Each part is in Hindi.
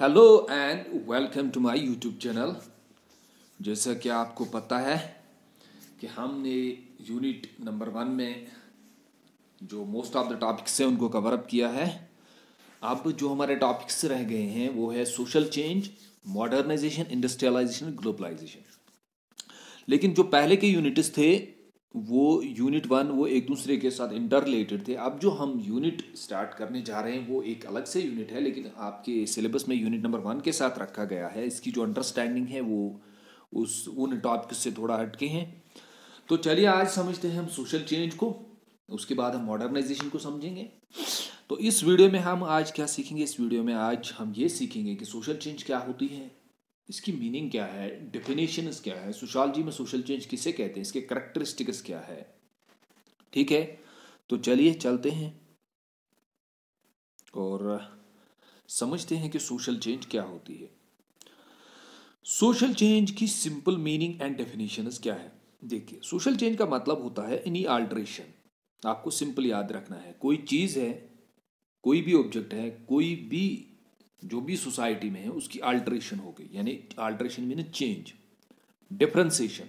Hello and welcome to my YouTube channel जैसा कि आपको पता है कि हमने यूनिट नंबर वन में जो मोस्ट ऑफ द टॉपिक्स हैं उनको कवर अप किया है अब जो हमारे टॉपिक्स रह गए हैं वो है social change modernisation industrialisation globalisation लेकिन जो पहले के यूनिट्स थे वो यूनिट वन वो एक दूसरे के साथ इंटर रिलेटेड थे अब जो हम यूनिट स्टार्ट करने जा रहे हैं वो एक अलग से यूनिट है लेकिन आपके सिलेबस में यूनिट नंबर वन के साथ रखा गया है इसकी जो अंडरस्टैंडिंग है वो उस उन टॉपिक से थोड़ा हटके हैं तो चलिए आज समझते हैं हम सोशल चेंज को उसके बाद हम मॉडर्नाइजेशन को समझेंगे तो इस वीडियो में हम आज क्या सीखेंगे इस वीडियो में आज हम ये सीखेंगे कि सोशल चेंज क्या होती है इसकी मीनिंग क्या है डिफिनेशन क्या है सोशालजी में सोशल चेंज किसे कहते हैं इसके करेक्टरिस्टिक्स क्या है ठीक है तो चलिए चलते हैं और समझते हैं कि सोशल चेंज क्या होती है सोशल चेंज की सिंपल मीनिंग एंड डेफिनेशन क्या है देखिए सोशल चेंज का मतलब होता है एनी आल्ट्रेशन आपको सिंपल याद रखना है कोई चीज़ है कोई भी ऑब्जेक्ट है कोई भी जो भी सोसाइटी में है उसकी अल्ट्रेशन हो गई यानी अल्ट्रेशन मीन चेंज डिफ्रेंसेशन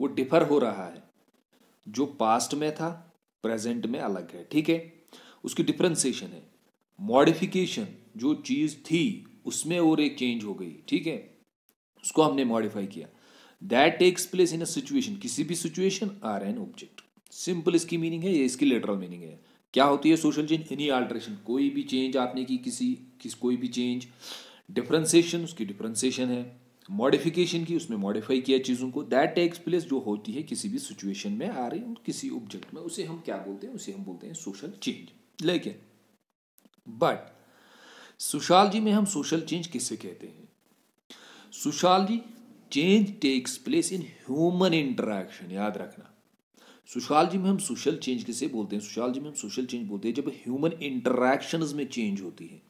वो डिफर हो रहा है जो पास्ट में था प्रेजेंट में अलग है ठीक है उसकी डिफ्रेंसेशन है मॉडिफिकेशन जो चीज़ थी उसमें और एक चेंज हो गई ठीक है उसको हमने मॉडिफाई किया that takes place in a situation किसी भी situation or an object simple इसकी मीनिंग है या इसकी लेटरल मीनिंग है क्या होती है सोशल चेंज एनी आल्ट्रेशन कोई भी चेंज आपने की किसी किस कोई भी चेंज डिफ्रेंसीशन उसकी डिफ्रेंसीशन है मॉडिफिकेशन की उसमें मॉडिफाई किया चीज़ों को दैट टेक्स प्लेस जो होती है किसी भी सिचुएशन में आ रही किसी ऑब्जेक्ट में उसे हम क्या बोलते हैं उसे हम बोलते हैं सोशल चेंज लेकिन बट सुशाल जी में हम सोशल चेंज किससे कहते हैं sociology change takes place in human interaction याद रखना सुशाल जी में हम सोशल चेंज किसे बोलते हैं सुशाल जी में हम सोशल चेंज बोलते हैं जब ह्यूमन इंटरेक्शंस में चेंज होती है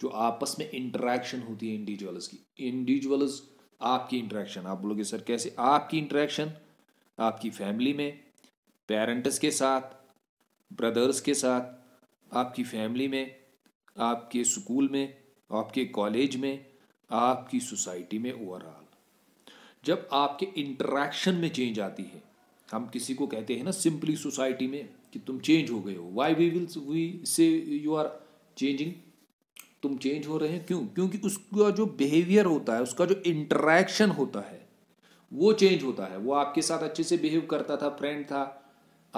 जो आपस में इंटरेक्शन होती है इंडिविजुअल्स की इंडिविजुअल्स आपकी इंटरेक्शन आप बोलोगे सर कैसे आपकी इंटरेक्शन आपकी फैमिली में पेरेंट्स के साथ ब्रदर्स के साथ आपकी फैमिली में आपके स्कूल में आपके कॉलेज में आपकी सोसाइटी में ओवरऑल जब आपके इंटरेक्शन में चेंज आती है हम किसी को कहते हैं ना सिंपली सोसाइटी में कि तुम चेंज हो गए हो why we will we say you are changing तुम चेंज हो रहे हैं क्यों क्योंकि उसका जो बिहेवियर होता है उसका जो इंटरेक्शन होता है वो चेंज होता है वो आपके साथ अच्छे से बिहेव करता था फ्रेंड था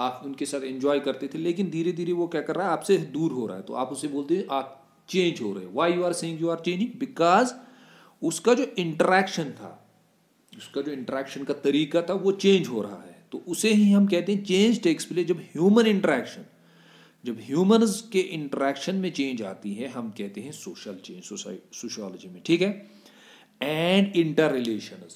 आप उनके साथ एंजॉय करते थे लेकिन धीरे धीरे वो क्या कर रहा है आपसे दूर हो रहा है तो आप उसे बोलते हैं आप चेंज हो रहे हो why you are saying you are changing because उसका जो इंटरेक्शन था उसका जो इंटरेक्शन का तरीका था वो चेंज हो रहा है तो उसे ही हम कहते हैं चेंज टेक्स प्लेस जब ह्यूमन इंट्रैक्शन जब ह्यूमन्स के इंट्रैक्शन में चेंज आती है हम कहते हैं सोशल चेंज सोशोलॉजी में ठीक है एंड इंटर रिलेशन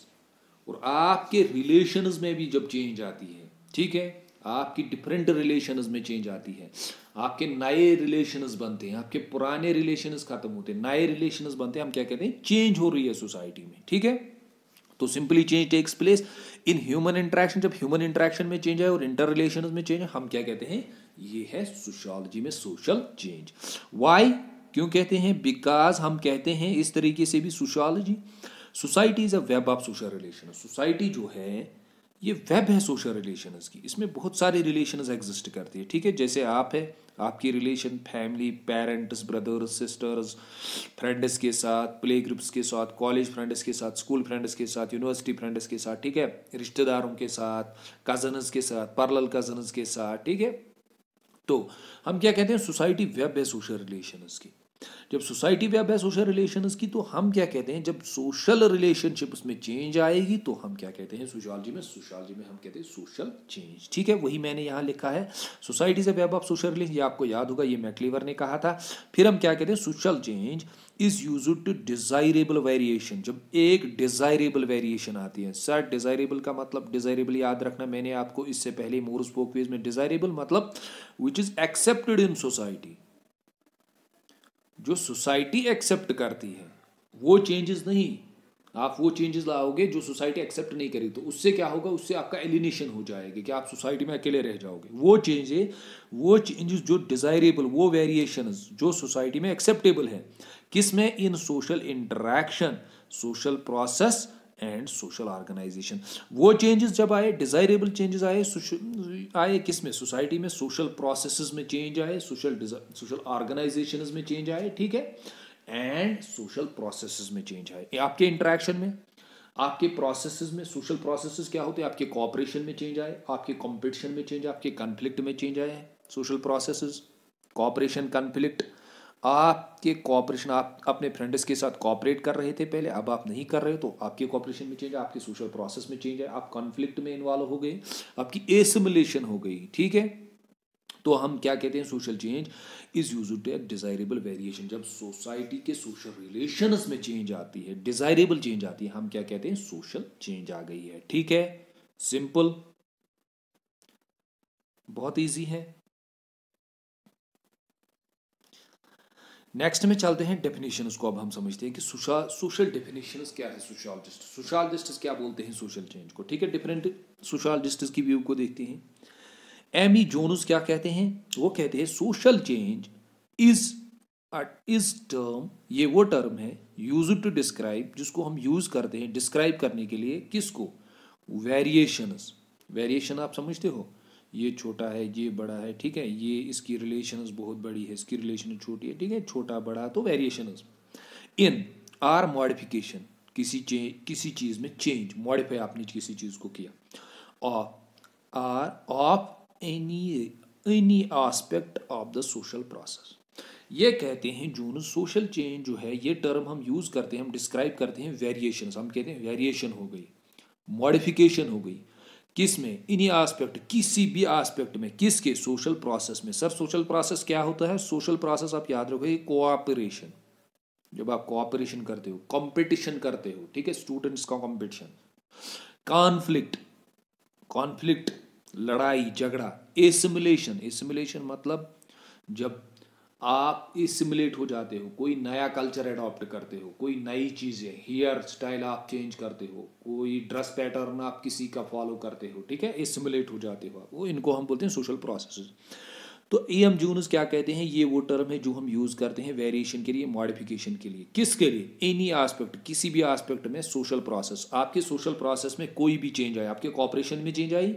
और आपके रिलेशन में भी जब चेंज आती है ठीक है आपकी डिफरेंट रिलेशन में चेंज आती है आपके नए रिलेशन बनते हैं आपके पुराने रिलेशन खत्म होते हैं नए रिलेशन बनते हैं हम क्या कहते हैं चेंज हो रही है सोसाइटी में ठीक है तो simply change takes place in human interaction जब ह्यूमन इंटरेक्शन में चेंज है और इंटर रिलेशन में चेंज है हम क्या कहते हैं ये है सोशोलॉजी में सोशल चेंज वाई क्यों कहते हैं बिकॉज हम कहते हैं इस तरीके से भी sociology society is a web of social relation society जो है ये वेब है सोशल रिलेशन की इसमें बहुत सारे रिलेशन एग्जिस्ट करती है ठीक है जैसे आप है आपकी relation family parents brothers sisters friends के साथ प्ले ग्रुप्स के साथ कॉलेज फ्रेंड्स के साथ स्कूल फ्रेंड्स के साथ यूनिवर्सिटी फ्रेंड्स के साथ ठीक है रिश्तेदारों के साथ कजनस के साथ पार्लर कजनस के साथ ठीक है तो हम क्या कहते हैं सोसाइटी वेब है सोशल रिलेशन की जब सोसाइटी पे अब है सोशल रिलेशन की तो हम क्या कहते हैं जब सोशल रिलेशनशिप उसमें चेंज आएगी तो हम क्या कहते हैं सोशलॉजी में सोशलॉजी में हम कहते हैं सोशल चेंज ठीक है वही मैंने यहाँ लिखा है सोसाइटी से वेब ऑफ सोशल रिलेशन ये आपको याद होगा ये मैकलीवर ने कहा था फिर हम क्या कहते हैं social change is use to desirable variation जब एक डिजायरेबल वेरिएशन आती है सर डिजायरेबल का मतलब डिजायरेबल याद रखना मैंने आपको इससे पहले मोर पोकवेज में डिजायरेबल मतलब which is accepted in society जो सोसाइटी एक्सेप्ट करती है वो चेंजेस नहीं आप वो चेंजेस लाओगे जो सोसाइटी एक्सेप्ट नहीं करेगी तो उससे क्या होगा उससे आपका एलिनेशन हो जाएगी कि आप सोसाइटी में अकेले रह जाओगे वो चेंजे वो चेंजेस जो डिज़ायरेबल वो वेरिएशन जो सोसाइटी में एक्सेप्टेबल है किस में in social interaction social process and social organization वो चेंजेस जब आए डिज़ायरेबल चेंजेस आए आए किस में सोसाइटी में सोशल प्रोसेस में चेंज आए सोशल सोशल ऑर्गेनाइजेशन में चेंज आए ठीक है एंड सोशल प्रोसेस में चेंज आए आपके इंट्रैक्शन में आपके प्रोसेसेस में सोशल प्रोसेसेस क्या होते हैं आपके कॉपरेशन में चेंज आए आपके कॉम्पिटिशन में चेंज आपके कन्फ्लिक्ट में चेंज आए सोशल प्रोसेसेस कॉपरेशन कन्फ्लिक्ट आपके कॉपरेशन आप अपने फ्रेंड्स के साथ कॉपरेट कर रहे थे पहले अब आप नहीं कर रहे तो आपके कॉपरेशन में चेंज है आपके सोशल प्रोसेस में चेंज है आप कॉन्फ्लिक्ट में इन्वॉल्व हो गए आपकी एसिमुलेशन हो गई ठीक है तो हम क्या कहते हैं social change is use to desirable variation जब सोसाइटी के सोशल रिलेशन में चेंज आती है डिजायरेबल चेंज आती है हम क्या कहते हैं सोशल चेंज आ गई है ठीक है सिंपल बहुत ईजी है नेक्स्ट में चलते हैं डेफिनेशन को अब हम समझते हैं कि सोशल डेफिनेशन क्या है सोशलॉजिस्ट सोशलॉजिस्ट क्या बोलते हैं सोशल चेंज को ठीक है डिफरेंट सोशलॉजिस्ट की व्यू को देखते हैं एम ई जोनस क्या कहते हैं वो कहते हैं social change is is term ये वो टर्म है यूज टू डिस्क्राइब जिसको हम यूज करते हैं डिस्क्राइब करने के लिए किसको वेरिएशन वेरिएशन आप समझते हो ये छोटा है ये बड़ा है ठीक है ये इसकी रिलेशन बहुत बड़ी है इसकी रिलेशन छोटी है ठीक है छोटा बड़ा तो वेरिएशन इन आर मॉडिफिकेशन किसी चेंज किसी चीज़ में चेंज मॉडिफाई आपने किसी चीज़ को किया or of any any aspect of the social process ये कहते हैं जून सोशल चेंज जो है ये टर्म हम यूज़ करते हैं हम डिस्क्राइब करते हैं वेरिएशन हम कहते हैं वेरिएशन हो गई मॉडिफिकेशन हो गई किस में इन्हीं आस्पेक्ट किसी भी आस्पेक्ट में किसके सोशल प्रोसेस में सर सोशल प्रोसेस क्या होता है सोशल प्रोसेस आप याद रखोगे कोऑपरेशन जब आप कोऑपरेशन करते हो कंपटीशन करते हो ठीक है स्टूडेंट्स का कंपटीशन कॉन्फ्लिक्ट कॉन्फ्लिक्ट लड़ाई झगड़ा एसिमुलेशन एसिमुलेशन मतलब जब आप इसमिलेट हो जाते हो कोई नया कल्चर अडॉप्ट करते हो कोई नई चीज़ें हेयर स्टाइल आप चेंज करते हो कोई ड्रेस पैटर्न आप किसी का फॉलो करते हो ठीक है एसिमुलेट हो जाते हो वो इनको हम बोलते हैं सोशल प्रोसेस तो ई एम जूनस क्या कहते हैं ये वो टर्म है जो हम यूज़ करते हैं वेरिएशन के लिए मॉडिफिकेशन के लिए किसके लिए एनी आस्पेक्ट किसी भी आस्पेक्ट में सोशल प्रोसेस आपके सोशल प्रोसेस में कोई भी चेंज आए आपके कॉपरेशन में चेंज आई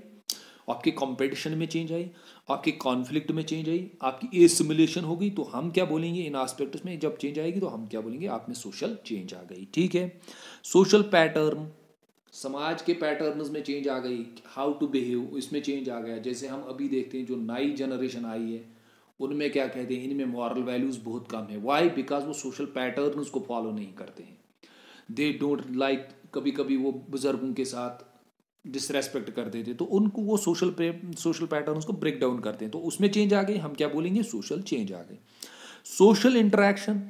आपके कंपटीशन में चेंज आई आपके कॉन्फ्लिक्ट में चेंज आई आपकी एसिमुलेशन हो गई तो हम क्या बोलेंगे इन आस्पेक्ट्स में जब चेंज आएगी तो हम क्या बोलेंगे आप में सोशल चेंज आ गई ठीक है सोशल पैटर्न समाज के पैटर्न्स में चेंज आ गई हाउ टू बिहेव इसमें चेंज आ गया जैसे हम अभी देखते हैं जो नई जनरेशन आई है उनमें क्या कहते हैं इनमें मॉरल वैल्यूज़ बहुत कम है वाई बिकॉज वो सोशल पैटर्न को फॉलो नहीं करते हैं दे डोंट लाइक कभी कभी वो बुज़ुर्गों के साथ डिसरेस्पेक्ट कर देते तो उनको वो सोशल सोशल पैटर्न को ब्रेक डाउन करते हैं तो उसमें चेंज आ गई हम क्या बोलेंगे सोशल चेंज आ गई सोशल इंटरेक्शन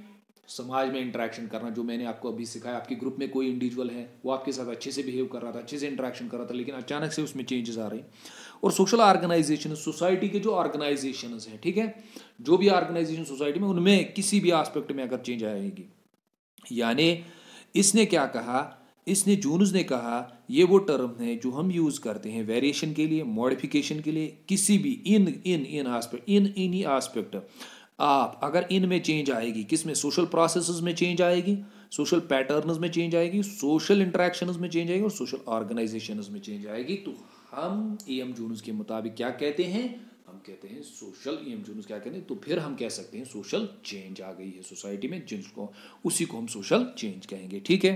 समाज में इंटरेक्शन करना जो मैंने आपको अभी सिखाया आपके ग्रुप में कोई इंडिविजुअल है वो आपके साथ अच्छे से बिहेव कर रहा था अच्छे से इंटरेक्शन कर रहा था लेकिन अचानक से उसमें चेंजेस आ रहे हैं और सोशल ऑर्गेनाइजेशन सोसाइटी के जो ऑर्गेनाइजेशन हैं ठीक है जो भी ऑर्गेनाइजेशन सोसाइटी में उनमें किसी भी आस्पेक्ट में अगर चेंज आएगी यानी इसने क्या कहा इसने जूनस ने कहा ये वो टर्म है जो हम यूज़ करते हैं वेरिएशन के लिए मॉडिफिकेशन के लिए किसी भी इन इन इन आस्पेक्ट इन इन ही आस्पेक्ट आप अगर इन में चेंज आएगी किस में सोशल प्रोसेस में चेंज आएगी सोशल पैटर्न में चेंज आएगी सोशल इंट्रैक्शन में चेंज आएगी और सोशल ऑर्गेनाइजेशन में चेंज आएगी तो हम ई एम जूनस के मुताबिक क्या कहते हैं हम कहते हैं सोशल ई एम जूनस क्या कहते हैं तो फिर हम कह सकते हैं सोशल चेंज आ गई है सोसाइटी में जिसको उसी को हम सोशल चेंज कहेंगे ठीक है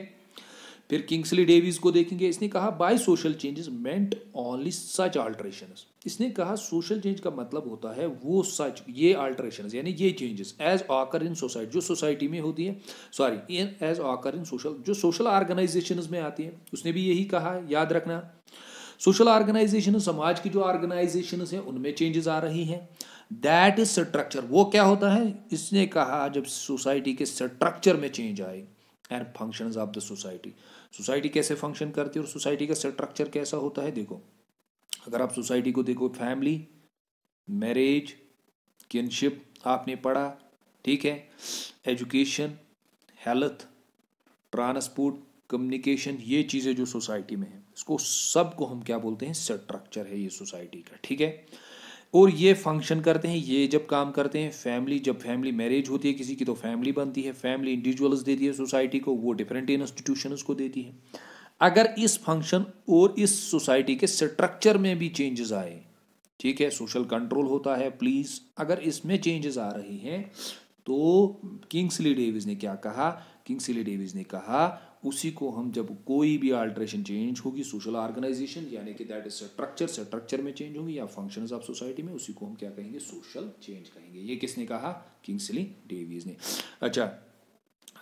फिर किंग्सली डेविस को देखेंगे इसने कहा by social changes meant only such alteration इसने कहा सोशल चेंज का मतलब होता है वो सच ये आल्ट्रेशन यानी ये changes as occur in society जो सोसाइटी में होती है sorry in as occur in social जो सोशल ऑर्गेनाइजेशन में आती है उसने भी यही कहा याद रखना सोशल ऑर्गेनाइजेशन समाज की जो ऑर्गेनाइजेशन है उनमें चेंजेस आ रही हैं दैट इज स्ट्रक्चर वो क्या होता है इसने कहा जब सोसाइटी के स्ट्रक्चर में चेंज आए and function of the society society कैसे फंक्शन करती है और सोसाइटी का स्ट्रक्चर कैसा होता है देखो अगर आप सोसाइटी को देखो फैमिली मैरिज किनशिप आपने पढ़ा ठीक है एजुकेशन हेल्थ ट्रांसपोर्ट कम्युनिकेशन ये चीज़ें जो सोसाइटी में हैं इसको सबको हम क्या बोलते हैं स्ट्रक्चर है ये सोसाइटी का ठीक है और ये फंक्शन करते हैं ये जब काम करते हैं फैमिली जब फैमिली मैरिज होती है किसी की तो फैमिली बनती है फैमिली इंडिविजुअल्स देती है सोसाइटी को वो डिफरेंट इंस्टीट्यूशन को देती है अगर इस फंक्शन और इस सोसाइटी के स्ट्रक्चर में भी चेंजेस आए ठीक है सोशल कंट्रोल होता है प्लीज़ अगर इसमें चेंजेस आ रहे हैं तो किंग्सली डेविज ने क्या कहा किंग्सली डेविज़ ने कहा उसी को हम जब कोई भी अल्ट्रेशन चेंज होगी सोशल ऑर्गेनाइजेशन यानी कि दैट इज स्ट्रक्चर स्ट्रक्चर में चेंज होगी या फंक्शंस ऑफ सोसाइटी में उसी को हम क्या कहेंगे सोशल चेंज कहेंगे ये किसने कहा किंग्सली डेवीज ने अच्छा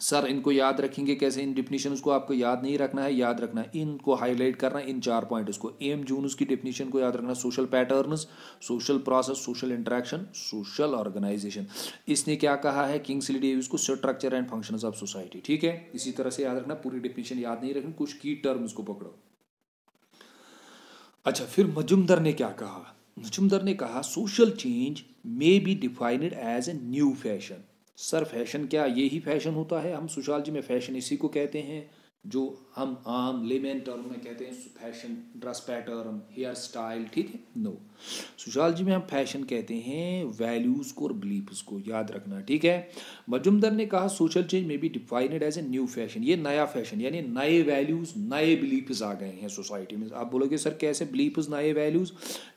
सर इनको याद रखेंगे कैसे इन डिफिनीशन उसको आपको याद नहीं रखना है याद रखना है इनको हाईलाइट करना इन चार पॉइंट उसको एम जून उसकी डिफिनीशन को याद रखना social pattern social process social interaction social organization इसने क्या कहा है किंग्स डेविस को structure and function of society ठीक है इसी तरह से याद रखना पूरी डिफिनीशन याद नहीं रखनी कुछ की टर्म्स को पकड़ो अच्छा फिर मजुमदर ने क्या कहा मजुमदर ने कहा social change may be defined as a new fashion sir fashion क्या यही फैशन होता है हम सुशाल जी में फैशन इसी को कहते हैं जो हम आम लेमेन टर्म में कहते हैं fashion dress pattern hair style ठीक है नो सुशाल जी में हम फैशन कहते हैं वैल्यूज़ को और बिलीफ्स को याद रखना ठीक है मजुमदर ने कहा social change may be defined as a new fashion ये नया फैशन यानी नए वैल्यूज़ नए बिलीफ्स आ गए हैं सोसाइटी में आप बोलोगे सर कैसे बिलीफ्स नए वैल्यूज़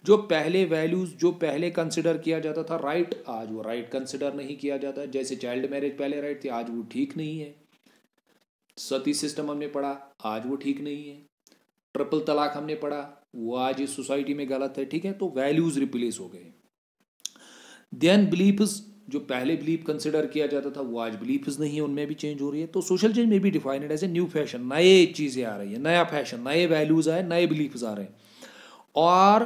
जो पहले वैल्यूज़ जो पहले कंसिडर किया जाता था राइट आज वो राइट कंसिडर नहीं किया जाता जैसे चाइल्ड मैरिज पहले राइट थी आज वो ठीक नहीं है सती सिस्टम हमने पढ़ा आज वो ठीक नहीं है ट्रिपल तलाक हमने पढ़ा वो आज इस सोसाइटी में गलत है ठीक है तो वैल्यूज रिप्लेस हो गए देन बिलीफ्स जो पहले बिलीफ कंसिडर किया जाता था वो आज बिलीफ्स नहीं है उनमें भी चेंज हो रही है तो social change may be defined as a new fashion नए चीज़ें आ रही है नया फैशन नए वैल्यूज आए नए बिलीफ्स आ रहे हैं और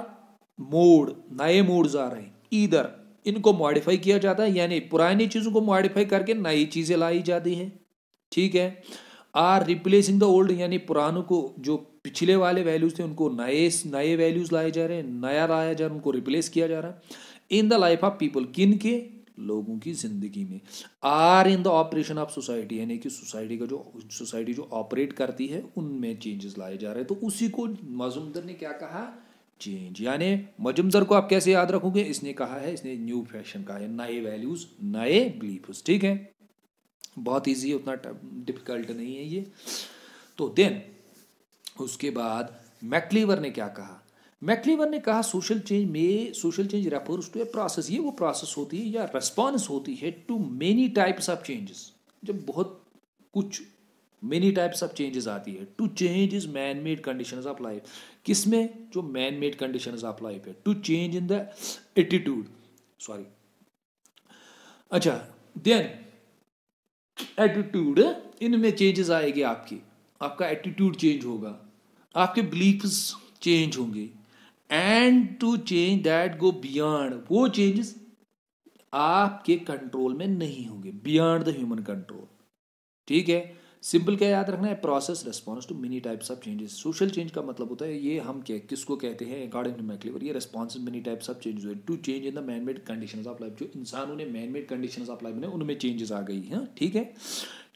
मोड नए मोड्स आ रहे हैं इधर इनको मॉडिफाई किया जाता है यानी पुरानी चीज़ों को मॉडिफाई करके नई चीज़ें लाई जाती हैं ठीक है आर रिप्लेसिंग द ओल्ड यानी पुरानों को जो पिछले वाले वैल्यूज थे उनको नए नए वैल्यूज लाए जा रहे हैं नया लाया जा रहा है उनको रिप्लेस किया जा रहा है in the life of people किन के लोगों की जिंदगी में or in the operation of society यानी कि सोसाइटी का जो सोसाइटी जो ऑपरेट करती है उनमें चेंजेस लाए जा रहे हैं तो उसी को मजुमदर ने क्या कहा चेंज यानी मजुमदर को आप कैसे याद रखोगे इसने कहा है इसने न्यू फैशन कहा है नए वैल्यूज नए बिलीफ ठीक है बहुत ईजी है उतना डिफिकल्ट नहीं है ये तो देन उसके बाद मैकलीवर ने क्या कहा मैकलीवर ने कहा सोशल चेंज में social change refers to a process ये वो प्रोसेस होती है या रेस्पॉन्स होती है to many types of changes जब बहुत कुछ मेनी टाइप्स ऑफ चेंजेस आती है to change is man made condition of life किस में जो man made condition of life है to change in the attitude sorry अच्छा देन एटीट्यूड इनमें चेंजेस आएगी आपके आपका एटीट्यूड चेंज होगा आपके बिलीफ्स चेंज होंगे and to change that go beyond वो चेंजेस आपके कंट्रोल में नहीं होंगे बियॉन्ड द ह्यूमन कंट्रोल ठीक है सिंपल क्या याद रखना है process response to many types of changes social change का मतलब होता है ये हम क्या किसको कहते हैं अकॉर्डिंग टू मैकलेवर ये response many types of changes to change in the man made condition of life जो इंसानों ने man made condition of life में उनमें चेंजेस आ गई हैं हाँ, ठीक है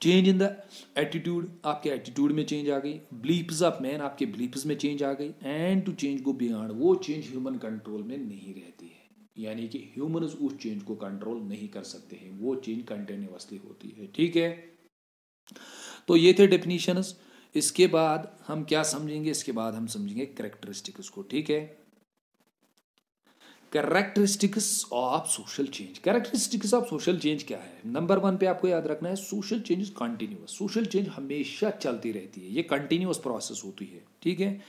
चेंज इन द एटीट्यूड आपके एटीट्यूड में चेंज आ गई बिलीप्स ऑफ मैन आपके बिलीप्स में चेंज आ गई and to change go beyond वो चेंज ह्यूमन कंट्रोल में नहीं रहती है यानी कि ह्यूमन उस चेंज को कंट्रोल नहीं कर सकते हैं वो चेंज कंटिन्यूसली होती है ठीक है तो ये थे डेफिनीशनस इसके बाद हम क्या समझेंगे इसके बाद हम समझेंगे करेक्टरिस्टिक्स को ठीक है characteristics of social change characteristics of social change क्या है नंबर वन पे आपको याद रखना है social change is continuous social change हमेशा चलती रहती है ये कंटिन्यूस प्रोसेस होती है ठीक है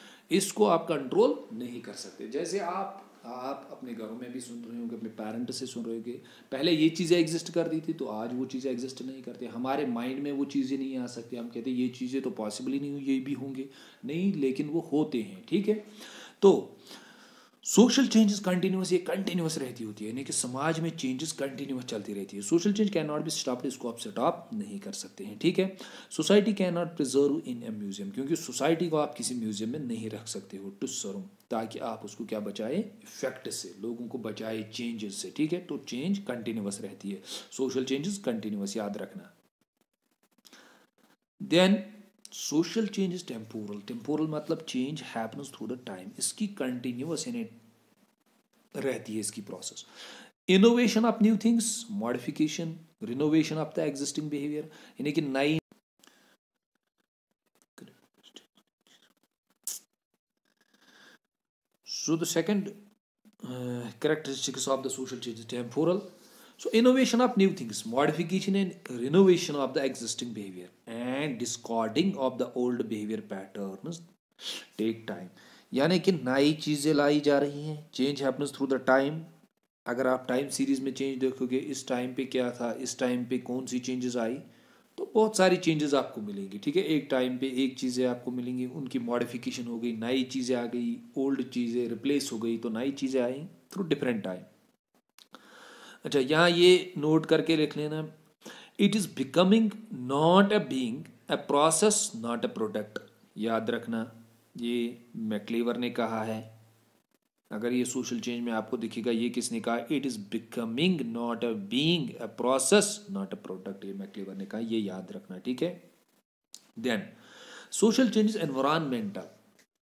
इसको आप कंट्रोल नहीं कर सकते जैसे आप आप अपने घरों में भी सुन रहे होंगे अपने पेरेंट से सुन रहे होंगे पहले ये चीज़ें एग्जिस्ट कर रही थी तो आज वो चीज़ें एग्जिस्ट नहीं करती हमारे माइंड में वो चीज़ें नहीं आ सकती हम कहते ये चीज़ें तो पॉसिबल ही नहीं हुई ये भी होंगे नहीं लेकिन वो होते हैं ठीक है तो सोशल चेंजेस कंटिन्यूस ये कंटिन्यूस रहती होती है यानी कि समाज में चेंजेस कंटिन्यूस चलती रहती है social change can not be stop इसको आप स्टॉप नहीं कर सकते हैं ठीक है society can not preserve in a museum क्योंकि सोसाइटी को आप किसी म्यूजियम में नहीं रख सकते हो टू सर ताकि आप उसको क्या बचाए इफेक्ट से लोगों को बचाए चेंजेस से ठीक है तो चेंज कंटिन्यूस रहती है सोशल चेंजेस कंटिन्यूस याद रखना then social change is temporal temporal मतलब change happens through the time इसकी कंटिन्यूस यानी रहती है इसकी process innovation of new things modification renovation of the existing behaviour यानी कि नई so the second uh, of the social change change So innovation of new things, modification and renovation of the existing behavior and discarding of the old behavior patterns take time. यानी कि नई चीज़ें लाई जा रही हैं change happens through the time अगर आप टाइम सीरीज में चेंज देखोगे इस टाइम पे क्या था इस टाइम पे कौन सी चेंजेस आई तो बहुत सारी चेंजेस आपको मिलेंगी ठीक है एक टाइम पे एक चीज़ें आपको मिलेंगी उनकी मॉडिफिकेशन हो गई नई चीज़ें आ गई ओल्ड चीज़ें रिप्लेस हो गई तो नई चीज़ें आई थ्रू डिफरेंट टाइम अच्छा यहाँ ये नोट करके लिख लेना it is becoming not a being a process not a product याद रखना ये मैकलीवर ने कहा है अगर ये सोशल चेंज में आपको दिखेगा ये किसने कहा it is becoming not a being a process not a product ये मैकलीवर ने कहा ये याद रखना ठीक है then social change is environmental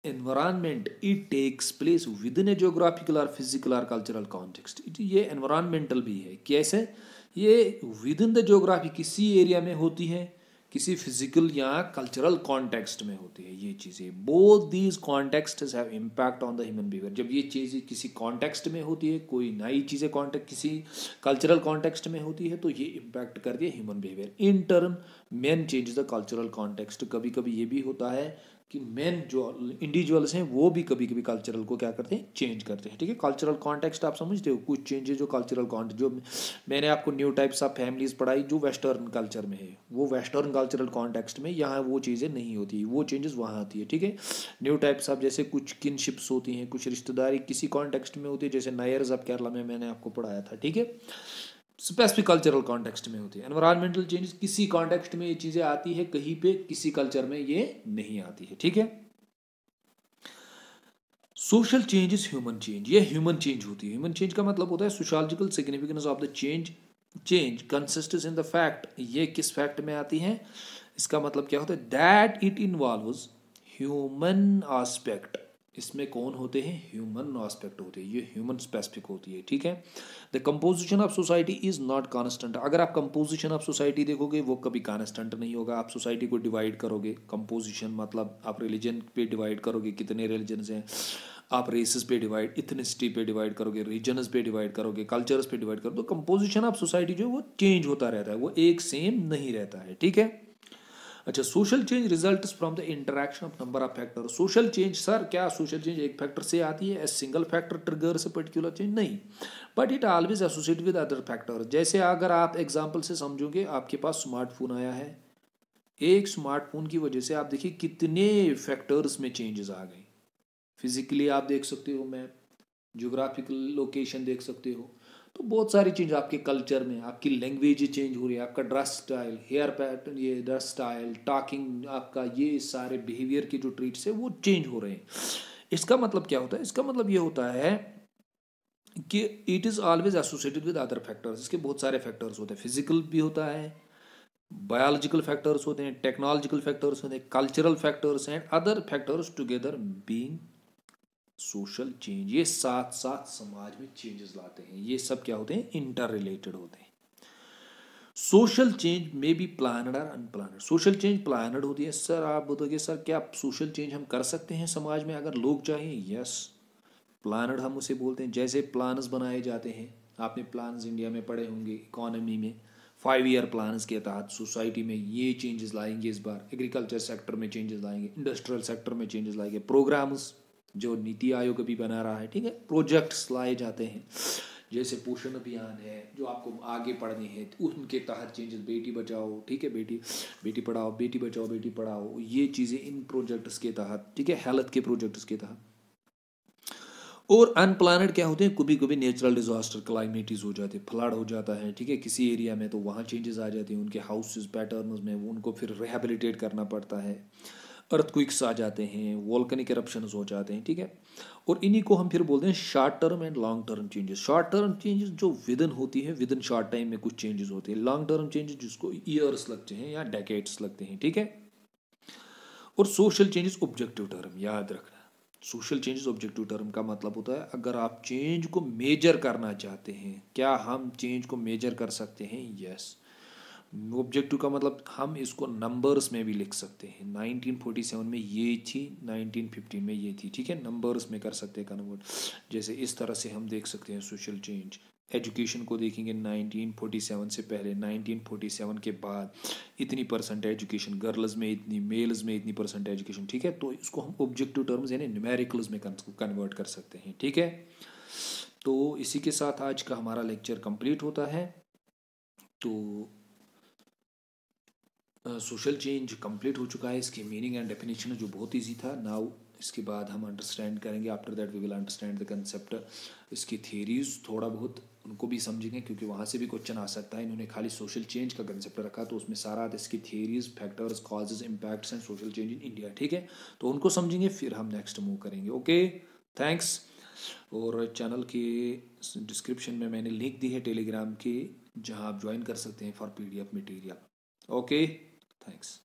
environment it takes place within a geographical और फिजिकल और कल्चरल कॉन्टेक्स्ट ये एनवायरनमेंटल भी है कैसे ये विद इन द जोग्राफी किसी एरिया में होती है किसी फिजिकल या कल्चरल कॉन्टेक्स्ट में होती है ये चीज़ें both these context have impact on the human behaviour जब ये चीज़ किसी कॉन्टेक्सट में होती है कोई नई चीज़ें कॉन्टेक्ट किसी कल्चरल कॉन्टेक्सट में होती है तो ये इम्पैक्ट कर दिए human behaviour in term main change the cultural context कभी कभी ये भी होता है कि मेन जो इंडिविजुअल्स हैं वो भी कभी कभी कल्चरल को क्या करते हैं चेंज करते हैं ठीक है कल्चरल कॉन्टेक्स्ट आप समझते हो कुछ चेंजेस जो कल्चरल कॉन्टेक्ट जो मैंने आपको न्यू टाइप्स ऑफ फैमिलीज पढ़ाई जो वेस्टर्न कल्चर में है वो वेस्टर्न कल्चरल कॉन्टेक्स्ट में यहाँ वो चीज़ें नहीं होती वो चेंजेस वहाँ आती है ठीक है न्यू टाइप्स ऑफ जैसे कुछ किनशिप्स होती हैं कुछ रिश्तेदारी किसी कॉन्टेक्स्ट में होती है जैसे नायर्स ऑफ केरला में मैंने आपको पढ़ाया था ठीक है स्पेसिफिक कल्चरल कॉन्टेक्स्ट में होती है एनवायरमेंटल चेंज किसी कॉन्टेक्स्ट में ये चीज़ें आती है कहीं पे किसी कल्चर में ये नहीं आती है ठीक है social change is human change ये ह्यूमन चेंज होती है ह्यूमन चेंज का मतलब होता है sociological significance of the change change consist in the fact ये किस फैक्ट में आती है इसका मतलब क्या होता है that it involve human aspect इसमें कौन होते हैं ह्यूमन आस्पेक्ट होते हैं ये ह्यूमन स्पेसिफिक होती है ठीक है the composition of society is not constant अगर आप कंपोजिशन ऑफ सोसाइटी देखोगे वो कभी कॉन्स्टेंट नहीं होगा आप सोसाइटी को डिवाइड करोगे कंपोजिशन मतलब आप रिलीजन पे डिवाइड करोगे कितने रिलीजन हैं आप रेसिस पे डिवाइड इथनिसिटी पे डिवाइड करोगे रीजनस पे डिवाइड करोगे कल्चर्स पे डिवाइड करोगे तो कंपोजिशन ऑफ सोसाइटी जो है वो चेंज होता रहता है वो एक सेम नहीं रहता है ठीक है अच्छा social change result from the interaction of number of factor social change sir क्या सोशल चेंज एक फैक्टर से आती है as single factor triggers particular change नहीं but it always associate with other factor जैसे अगर आप एग्जाम्पल से समझोगे आपके पास स्मार्टफोन आया है एक स्मार्टफोन की वजह से आप देखिए कितने फैक्टर्स में चेंजेस आ गए फिजिकली आप देख सकते हो मैप जोग्राफिकल लोकेशन देख सकते हो तो बहुत सारी चेंज आपके कल्चर में आपकी लैंग्वेज चेंज हो रही है आपका ड्रेस स्टाइल हेयर पैटर्न ये ड्रेस स्टाइल टॉकिंग आपका ये सारे बिहेवियर के जो ट्रीट्स है वो चेंज हो रहे हैं इसका मतलब क्या होता है इसका मतलब ये होता है कि it is always associated with other factors इसके बहुत सारे फैक्टर्स होते हैं फिजिकल भी होता है बायोलॉजिकल फैक्टर्स होते हैं टेक्नोलॉजिकल फैक्टर्स होते हैं cultural factors and other factors together being social change ये साथ साथ समाज में चेंजेस लाते हैं ये सब क्या होते हैं इंटर रिलेटेड होते हैं सोशल चेंज में भी प्लानड और अनप्लानड सोशल चेंज प्लानड होती है सर आप बोलोगे सर क्या सोशल चेंज हम कर सकते हैं समाज में अगर लोग चाहें यस प्लानड हम उसे बोलते हैं जैसे प्लान्स बनाए जाते हैं आपने प्लान्स इंडिया में पढ़े होंगे इकोनॉमी में फाइव ईयर प्लान्स के तहत सोसाइटी में ये चेंजेस लाएंगे इस बार एग्रीकल्चर सेक्टर में चेंजेस लाएंगे इंडस्ट्रियल सेक्टर में चेंजेस लाएंगे प्रोग्राम्स जो नीति आयोग भी बना रहा है ठीक है प्रोजेक्ट्स लाए जाते हैं जैसे पोषण अभियान है जो आपको आगे पढ़ने हैं उनके तहत चेंजेस बेटी बचाओ ठीक है बेटी बेटी पढ़ाओ बेटी बचाओ बेटी पढ़ाओ ये चीज़ें इन प्रोजेक्ट्स के तहत ठीक है हेल्थ के प्रोजेक्ट्स के तहत और अनप्लानड क्या होते हैं कभी कभी नेचुरल डिजास्टर क्लाइमेटिस हो जाते हैं फ्लड हो जाता है ठीक है किसी एरिया में तो वहाँ चेंजेस आ जाते हैं उनके हाउसेज पैटर्न में उनको फिर रिहेबिलिटेट करना पड़ता है अर्थक्विक्स आ जाते हैं वॉल्कनिक करप्शन हो जाते हैं ठीक है और इन्हीं को हम फिर बोलते हैं short term and long term changes short term changes जो विदन होती है विदन शॉर्ट टाइम में कुछ चेंजेस होते हैं लॉन्ग टर्म चेंजेस जिसको ईयर्स लगते हैं या डेकेट्स लगते हैं ठीक है और सोशल चेंजेस ऑब्जेक्टिव टर्म याद रखना सोशल चेंजेस ऑब्जेक्टिव टर्म का मतलब होता है अगर आप चेंज को मेजर करना चाहते हैं क्या हम चेंज को मेजर कर सकते हैं यस yes. ऑब्जेक्टिव का मतलब हम इसको नंबर्स में भी लिख सकते हैं 1947 में ये थी फिफ्टी में ये थी ठीक है नंबर्स में कर सकते हैं कन्वर्ट जैसे इस तरह से हम देख सकते हैं सोशल चेंज एजुकेशन को देखेंगे 1947 से पहले 1947 के बाद इतनी परसेंट एजुकेशन गर्ल्स में इतनी मेल्स में इतनी परसेंट एजुकेशन ठीक है तो इसको हम ऑब्जेक्टिव टर्म्स यानी न्यूमेरिकल्स में कन्वर्ट कर सकते हैं ठीक है तो इसी के साथ आज का हमारा लेक्चर कंप्लीट होता है तो सोशल चेंज कंप्लीट हो चुका है इसकी मीनिंग एंड डेफिनेशन जो बहुत ईजी था नाउ इसके बाद हम अंडरस्टैंड करेंगे after that we will understand the concept इसकी थेरीज थोड़ा बहुत उनको भी समझेंगे क्योंकि वहाँ से भी क्वेश्चन आ सकता है इन्होंने खाली सोशल चेंज का कंसेप्ट रखा तो उसमें सारा इसकी theories factors causes impacts and social change in India ठीक है तो उनको समझेंगे फिर हम नेक्स्ट मूव करेंगे ओके थैंक्स और चैनल के डिस्क्रिप्शन में मैंने लिंक दी है टेलीग्राम के जहाँ आप ज्वाइन कर सकते हैं for F material okay Thanks.